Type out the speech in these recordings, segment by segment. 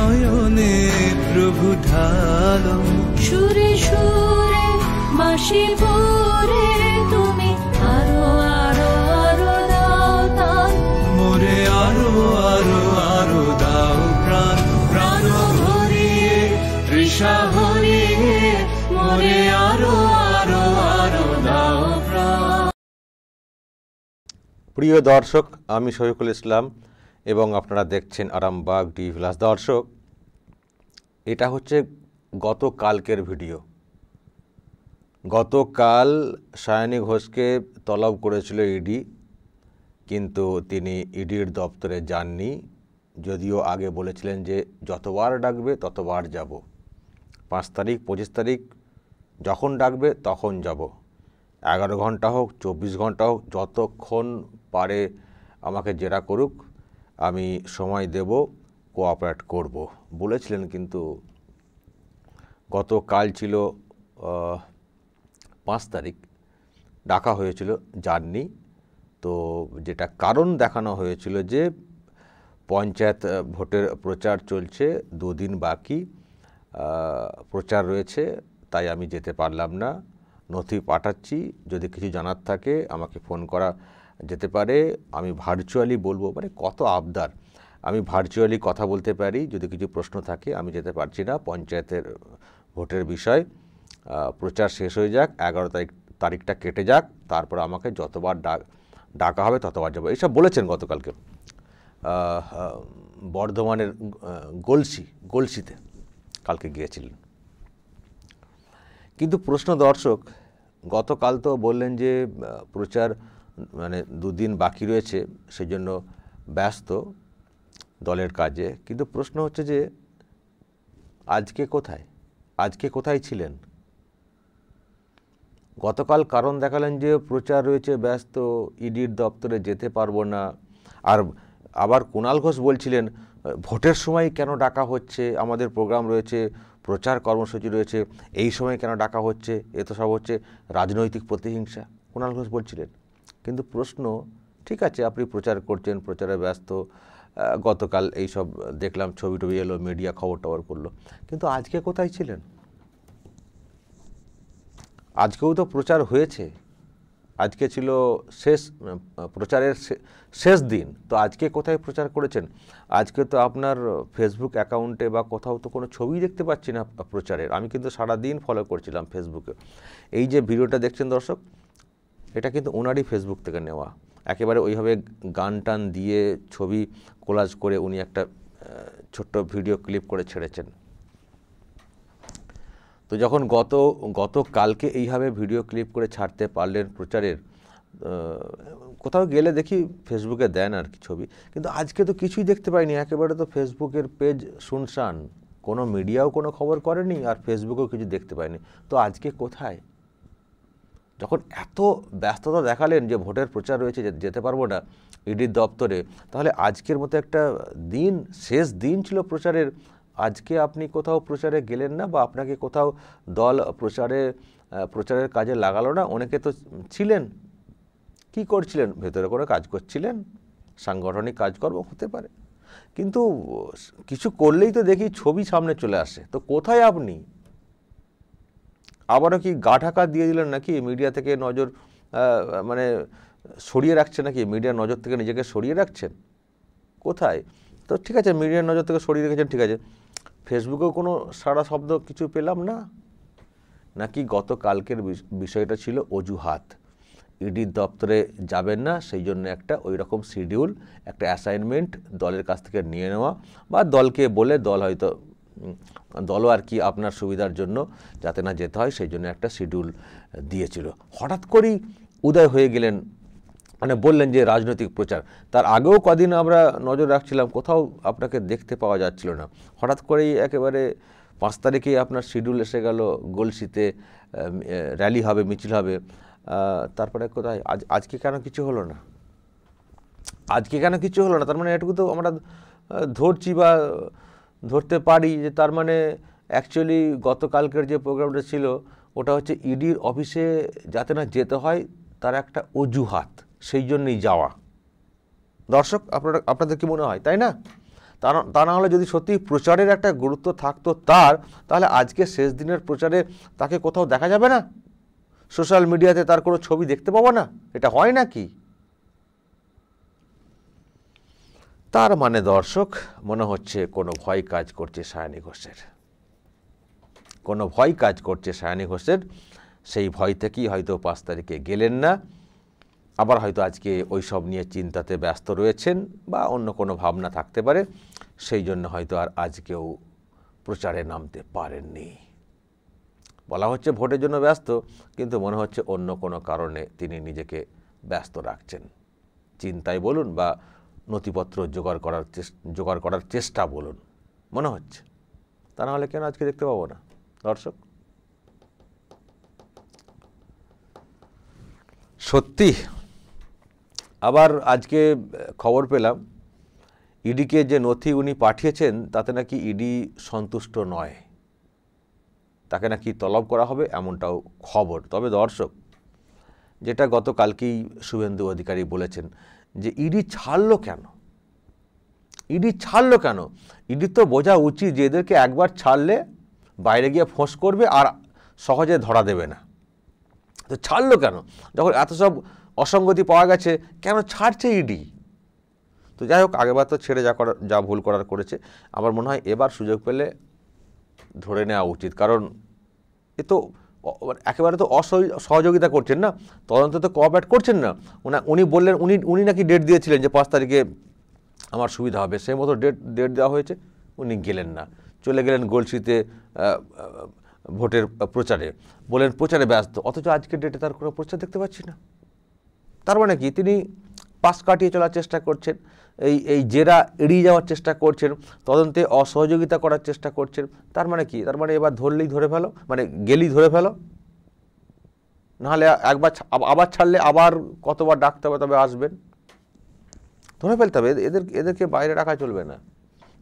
নয়নে প্রভু ঢাল সুরে সুরে মাসি ভরে তুমি আরো আরো আরো দাও তান মোরে আরো আরো আরো দাও প্রাণ প্রাণ ভরিয়ে তৃষা ভরিয়ে মোরে আরো আরো আরো দাও প্রাণ প্রিয় দর্শক আমি শহীকুল ইসলাম এবং আপনারা দেখছেন আরামবাগ ডি ভিলাস দর্শক এটা হচ্ছে গত কালকের ভিডিও গতকাল সায়নী ঘোষকে তলব করেছিল ইডি কিন্তু তিনি ইডির দপ্তরে যাননি যদিও আগে বলেছিলেন যে যতবার ডাকবে ততবার যাব পাঁচ তারিখ পঁচিশ তারিখ যখন ডাকবে তখন যাব এগারো ঘন্টা হোক চব্বিশ ঘন্টা হোক যতক্ষণ পারে আমাকে জেরা করুক আমি সময় দেব কোঅপারেট করব বলেছিলেন কিন্তু গতকাল ছিল পাঁচ তারিখ ডাকা হয়েছিল জার্নি তো যেটা কারণ দেখানো হয়েছিল যে পঞ্চায়েত ভোটের প্রচার চলছে দুদিন বাকি প্রচার রয়েছে তাই আমি যেতে পারলাম না নথি পাঠাচ্ছি যদি কিছু জানার থাকে আমাকে ফোন করা যেতে পারে আমি ভার্চুয়ালি বলবো মানে কত আবদার আমি ভার্চুয়ালি কথা বলতে পারি যদি কিছু প্রশ্ন থাকে আমি যেতে পারছি না পঞ্চায়েতের ভোটের বিষয় প্রচার শেষ হয়ে যাক এগারো তারিখ তারিখটা কেটে যাক তারপর আমাকে যতবার ডাক ডাকা হবে ততবার যাবো এইসব বলেছেন গতকালকে বর্ধমানের গলসি গলসিতে কালকে গিয়েছিলেন কিন্তু প্রশ্ন দর্শক গতকাল তো বললেন যে প্রচার মানে দুদিন বাকি রয়েছে সেই জন্য ব্যস্ত দলের কাজে কিন্তু প্রশ্ন হচ্ছে যে আজকে কোথায় আজকে কোথায় ছিলেন গতকাল কারণ দেখালেন যে প্রচার রয়েছে ব্যস্ত ইডির দপ্তরে যেতে পারবো না আর আবার কুণাল ঘোষ বলছিলেন ভোটের সময় কেন ডাকা হচ্ছে আমাদের প্রোগ্রাম রয়েছে প্রচার কর্মসূচি রয়েছে এই সময় কেন ডাকা হচ্ছে এ তো সব হচ্ছে রাজনৈতিক প্রতিহিংসা কুণাল ঘোষ বলছিলেন কিন্তু প্রশ্ন ঠিক আছে আপনি প্রচার করছেন প্রচারে ব্যস্ত গতকাল এইসব দেখলাম ছবি টবি এলো মিডিয়া খবর টবর করলো কিন্তু আজকে কোথায় ছিলেন আজকেও তো প্রচার হয়েছে আজকে ছিল শেষ প্রচারের শেষ দিন তো আজকে কোথায় প্রচার করেছেন আজকে তো আপনার ফেসবুক অ্যাকাউন্টে বা কোথাও তো কোনো ছবি দেখতে পাচ্ছি না প্রচারের আমি কিন্তু সারা দিন ফলো করছিলাম ফেসবুকে এই যে ভিডিওটা দেখছেন দর্শক এটা কিন্তু ওনারই ফেসবুক থেকে নেওয়া একেবারে ওইভাবে গান টান দিয়ে ছবি কোলাজ করে উনি একটা ছোট্ট ভিডিও ক্লিপ করে ছেড়েছেন তো যখন গত গত কালকে এইভাবে ভিডিও ক্লিপ করে ছাড়তে পারলেন প্রচারের কোথাও গেলে দেখি ফেসবুকে দেন আর কি ছবি কিন্তু আজকে তো কিছুই দেখতে পাইনি একেবারে তো ফেসবুকের পেজ শুনশান কোনো মিডিয়াও কোনো খবর করেনি আর ফেসবুকেও কিছু দেখতে পাইনি তো আজকে কোথায় যখন এত ব্যস্ততা দেখালেন যে ভোটের প্রচার রয়েছে যেতে পারবো না ইডির দপ্তরে তাহলে আজকের মতো একটা দিন শেষ দিন ছিল প্রচারের আজকে আপনি কোথাও প্রচারে গেলেন না বা আপনাকে কোথাও দল প্রচারে প্রচারের কাজে লাগালো না অনেকে তো ছিলেন কি করছিলেন ভেতরে করে কাজ করছিলেন সাংগঠনিক কাজকর্ম হতে পারে কিন্তু কিছু করলেই তো দেখি ছবি সামনে চলে আসে তো কোথায় আপনি আবারও কি গা ঢাকা দিয়ে দিলেন নাকি মিডিয়া থেকে নজর মানে সরিয়ে রাখছে নাকি মিডিয়ার নজর থেকে নিজেকে সরিয়ে রাখছেন কোথায় তো ঠিক আছে মিডিয়ার নজর থেকে সরিয়ে রেখেছেন ঠিক আছে ফেসবুকেও কোনো সারা শব্দ কিছু পেলাম না নাকি কালকের বিষয়টা ছিল অজুহাত ইডির e দপ্তরে যাবেন না সেই জন্য একটা ওই রকম শিডিউল একটা অ্যাসাইনমেন্ট দলের কাছ থেকে নিয়ে নেওয়া বা দলকে বলে দল হয়তো দলও আর কি আপনার সুবিধার জন্য যাতে না যেতে হয় সেই জন্য একটা শিডিউল দিয়েছিল হঠাৎ করেই উদয় হয়ে গেলেন মানে বললেন যে রাজনৈতিক প্রচার তার আগেও কদিন আমরা নজর রাখছিলাম কোথাও আপনাকে দেখতে পাওয়া যাচ্ছিল না হঠাৎ করেই একেবারে পাঁচ তারিখেই আপনার শিডিউল এসে গেল গলসিতে র্যালি হবে মিছিল হবে তারপরে কোথায় আজ আজকে কেন কিছু হলো না আজকে কেন কিছু হলো না তার মানে এটুকু তো আমরা ধরছি বা ধরতে পারি যে তার মানে অ্যাকচুয়ালি গতকালকের যে প্রোগ্রামটা ছিল ওটা হচ্ছে ইডির অফিসে যাতে না যেতে হয় তার একটা অজুহাত সেই জন্যই যাওয়া দর্শক আপনারা আপনাদের কি মনে হয় তাই না তা না হলে যদি সত্যি প্রচারের একটা গুরুত্ব থাকতো তার তাহলে আজকে শেষ দিনের প্রচারে তাকে কোথাও দেখা যাবে না সোশ্যাল মিডিয়াতে তার কোনো ছবি দেখতে পাবো না এটা হয় না কি তার মানে দর্শক মনে হচ্ছে কোনো ভয় কাজ করছে সায়নী ঘোষের কোনো ভয় কাজ করছে সায়নী ঘোষের সেই ভয় থেকেই হয়তো পাঁচ তারিখে গেলেন না আবার হয়তো আজকে ওই সব নিয়ে চিন্তাতে ব্যস্ত রয়েছেন বা অন্য কোনো ভাবনা থাকতে পারে সেই জন্য হয়তো আর আজকেও প্রচারে নামতে পারেননি বলা হচ্ছে ভোটের জন্য ব্যস্ত কিন্তু মনে হচ্ছে অন্য কোনো কারণে তিনি নিজেকে ব্যস্ত রাখছেন চিন্তায় বলুন বা নথিপত্র জোগাড় করার জোগাড় করার চেষ্টা বলুন মনে হচ্ছে তা নাহলে কেন আজকে দেখতে পাবো না দর্শক সত্যি আবার আজকে খবর পেলাম ইডিকে যে নথি উনি পাঠিয়েছেন তাতে নাকি ইডি সন্তুষ্ট নয় তাকে নাকি তলব করা হবে এমনটাও খবর তবে দর্শক যেটা গতকালকেই শুভেন্দু অধিকারী বলেছেন যে ইডি ছাড়লো কেন ইডি ছাড়লো কেন ইডি তো বোঝা উচিত যে এদেরকে একবার ছাড়লে বাইরে গিয়ে ফোঁস করবে আর সহজে ধরা দেবে না তো ছাড়লো কেন যখন এত সব অসঙ্গতি পাওয়া গেছে কেন ছাড়ছে ইডি তো যাই হোক আগেবার তো ছেড়ে যা করার যা ভুল করার করেছে আমার মনে হয় এবার সুযোগ পেলে ধরে নেওয়া উচিত কারণ এ তো মানে একেবারে তো সহযোগিতা করছেন না তদন্ত তো কোঅপারেট করছেন না মানে উনি বললেন উনি উনি নাকি ডেট দিয়েছিলেন যে পাঁচ তারিখে আমার সুবিধা হবে সেই মতো ডেট ডেট দেওয়া হয়েছে উনি গেলেন না চলে গেলেন গোলসিতে ভোটের প্রচারে বলেন প্রচারে ব্যস্ত অথচ আজকের ডেটে তার কোনো প্রচার দেখতে পাচ্ছি না তার মানে কি তিনি পাশ কাটিয়ে চলার চেষ্টা করছেন এই এই জেরা এড়িয়ে যাওয়ার চেষ্টা করছেন তদন্তে অসহযোগিতা করার চেষ্টা করছেন তার মানে কি তার মানে এবার ধরলেই ধরে ফেলো মানে গেলেই ধরে ফেলো নাহলে একবার আবার ছাড়লে আবার কতবার ডাকতে হবে তবে আসবেন ধরে ফেলতে হবে এদের এদেরকে বাইরে রাখা চলবে না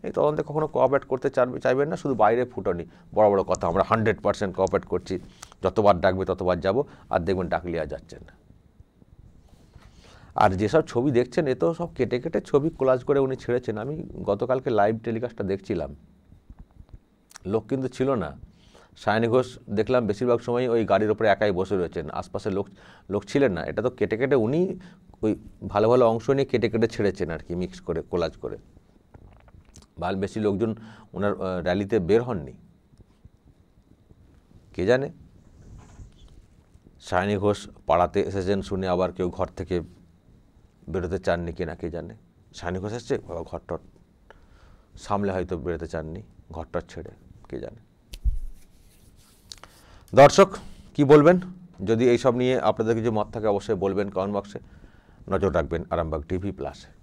এই তদন্তে কখনো কোঅপারেট করতে চাইবেন না শুধু বাইরে ফুটনি বড় বড় কথা আমরা হান্ড্রেড পার্সেন্ট কোঅপারেট করছি যতবার ডাকবে ততবার যাব আর দেখবেন আর যাচ্ছেন না আর যেসব ছবি দেখছেন এ তো সব কেটে কেটে ছবি কোলাজ করে উনি ছেড়েছেন আমি গতকালকে লাইভ টেলিকাস্টটা দেখছিলাম লোক কিন্তু ছিল না সায়নী ঘোষ দেখলাম বেশিরভাগ সময় ওই গাড়ির ওপরে একাই বসে রয়েছেন আশপাশে লোক লোক ছিলেন না এটা তো কেটে কেটে উনি ওই ভালো ভালো অংশ নিয়ে কেটে কেটে ছেড়েছেন আর কি মিক্স করে কোলাজ করে ভাল বেশি লোকজন ওনার র্যালিতে বের হননি কে জানে সায়নী ঘোষ পাড়াতে এসেছেন শুনে আবার কেউ ঘর থেকে বেরোতে চাননি না কে জানে সানি ঘোষ আসছে বাবা ঘরটর সামলে হয়তো বেরোতে চাননি ঘরটর ছেড়ে কে জানে দর্শক কি বলবেন যদি এইসব নিয়ে আপনাদের কিছু মত থাকে অবশ্যই বলবেন কমেন্ট বক্সে নজর রাখবেন আরামবাগ টিভি প্লাসে